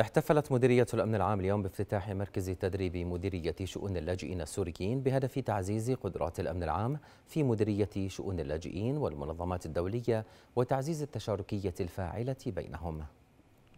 احتفلت مديرية الأمن العام اليوم بافتتاح مركز تدريب مديرية شؤون اللاجئين السوريين بهدف تعزيز قدرات الأمن العام في مديرية شؤون اللاجئين والمنظمات الدولية وتعزيز التشاركية الفاعلة بينهم.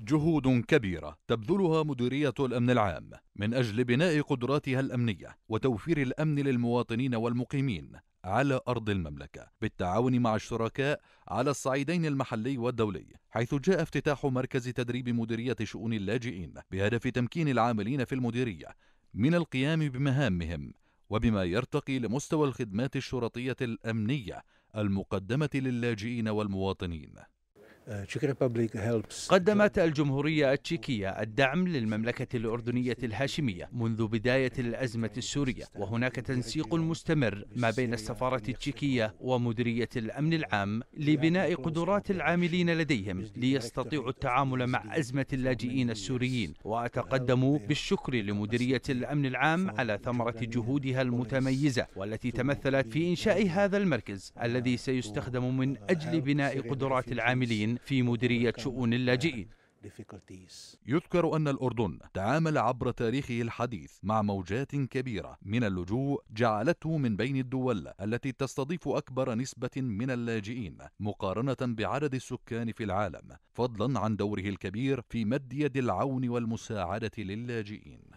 جهود كبيرة تبذلها مديرية الأمن العام من أجل بناء قدراتها الأمنية وتوفير الأمن للمواطنين والمقيمين على أرض المملكة بالتعاون مع الشركاء على الصعيدين المحلي والدولي حيث جاء افتتاح مركز تدريب مديرية شؤون اللاجئين بهدف تمكين العاملين في المديرية من القيام بمهامهم وبما يرتقي لمستوى الخدمات الشرطية الأمنية المقدمة للاجئين والمواطنين آه، قدمت الجمهورية التشيكية الدعم للمملكة الأردنية الهاشمية منذ بداية الأزمة السورية وهناك تنسيق مستمر ما بين السفارة التشيكية ومديرية الأمن العام لبناء قدرات العاملين لديهم ليستطيعوا التعامل مع أزمة اللاجئين السوريين وأتقدم بالشكر لمديرية الأمن العام على ثمرة جهودها المتميزة والتي تمثلت في إنشاء هذا المركز الذي سيستخدم من أجل بناء قدرات العاملين في مديرية شؤون اللاجئين يذكر أن الأردن تعامل عبر تاريخه الحديث مع موجات كبيرة من اللجوء جعلته من بين الدول التي تستضيف أكبر نسبة من اللاجئين مقارنة بعدد السكان في العالم فضلا عن دوره الكبير في مد يد العون والمساعدة للاجئين